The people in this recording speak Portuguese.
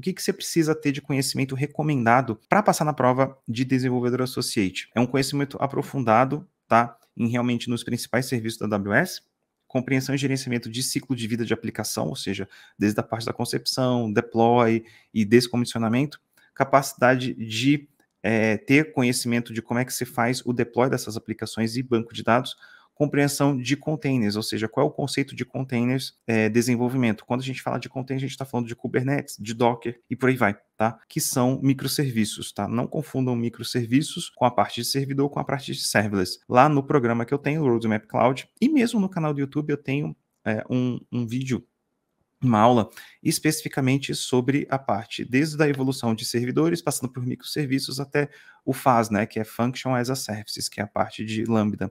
o que, que você precisa ter de conhecimento recomendado para passar na prova de desenvolvedor associate. É um conhecimento aprofundado, tá? Em realmente nos principais serviços da AWS, compreensão e gerenciamento de ciclo de vida de aplicação, ou seja, desde a parte da concepção, deploy e descomissionamento, capacidade de é, ter conhecimento de como é que se faz o deploy dessas aplicações e banco de dados, compreensão de containers, ou seja, qual é o conceito de containers é, desenvolvimento. Quando a gente fala de container, a gente está falando de Kubernetes, de Docker e por aí vai. Tá? Que são microserviços, tá? Não confundam microserviços com a parte de servidor com a parte de serverless. Lá no programa que eu tenho, Roadmap Cloud, e mesmo no canal do YouTube eu tenho é, um, um vídeo uma aula especificamente sobre a parte desde a evolução de servidores, passando por microserviços até o FAS, né, que é Function as a Services, que é a parte de Lambda.